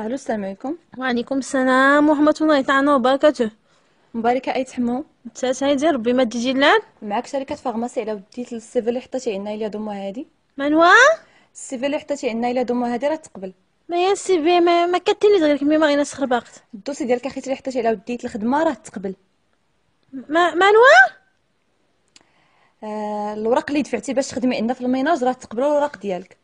الو السلام عليكم وعليكم السلام ورحمه الله تعالى وبركاته مباركه حمو انت تاتا هيدي ربي ما تجي لنا معك شركه فارماسي الا بديت للسيفي اللي حطيتي عندنا الى دوما هادي مانوا السيفي اللي حطيتي عندنا الى دوما هادي راه تقبل ما يا سيفي ما, ما كتليش غير كمي ما غينا سخرباقت الدوسي ديالك اخيتي اللي حطيتي الا بديت الخدمه راه تقبل ما منوى آه الوراق اللي دفعتي باش تخدمي عندنا في الميناج راه تقبلوا الوراق ديالك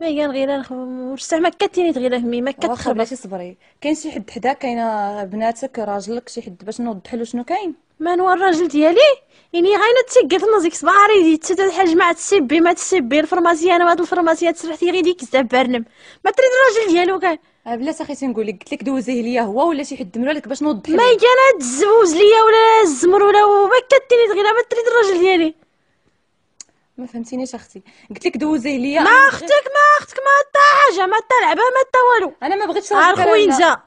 ما كان نغير نخمم ورساه ما كاتيني تغير همي ما واخا كتخبر صبري كاين شي حد حداك كاينه بناتك راجلك شي حد باش نوضح له شنو كاين ما نوى الراجل ديالي يعني غاينه تيقيت نزيك صباح ريدي تسد الحاج مع تسبي ما تسبي الفرماسي انا وهاد الفرماسيه تسرحتي غير ديك برنم ما تريد الراجل ديالو كان آه، بلا اخي تنقول لك قلت لك دوزيه ليا هو ولا شي حد لك باش نوضح ما لك. هي انا تزوز ليا ولا الزمر ولا ما كاتيني تغير ما تريد الراجل ديالي ما فهمتينيش اختي قلت لك دوزيه ليا ما اختك ما اختك ما حتى حاجه ما حتى لعبه ما حتى والو انا ما بغيتش الخوينزه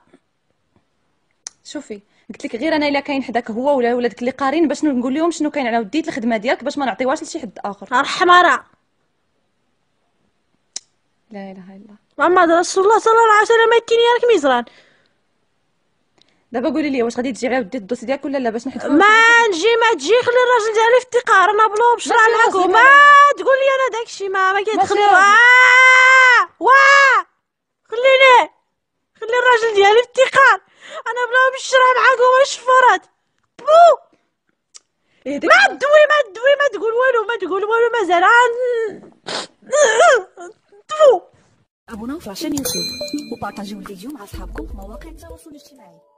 شوفي قلت لك غير انا الا كاين حداك هو ولا ولادك اللي قارين باش نقول لهم شنو كاين على وديت الخدمه ديالك باش ما نعطيوهاش لشي حد اخر الحماره لا اله الا الله محمد رسول الله صلى الله عليه وسلم ما يكين راك ميزران دابا قولي لي واش غادي تجي غير ودي الدوسي ديالك ولا لا باش نحيد ما نجي ما تجي خلي الراجل ديالي في افتقار انا بلو بشرا معاك ما تقول لي انا داكشي ما ما كيدخل واه خليني خلي الراجل ديالي في افتقار انا بلا بشرا معاكم وما شفرات بو إيه، ما تدوي ما تدوي ما تقول والو ما تقول والو مازال تفو ابوناو في عشان يوتيوب وبارطاجيو الفيديو مع اصحابكم في مواقع التواصل الاجتماعي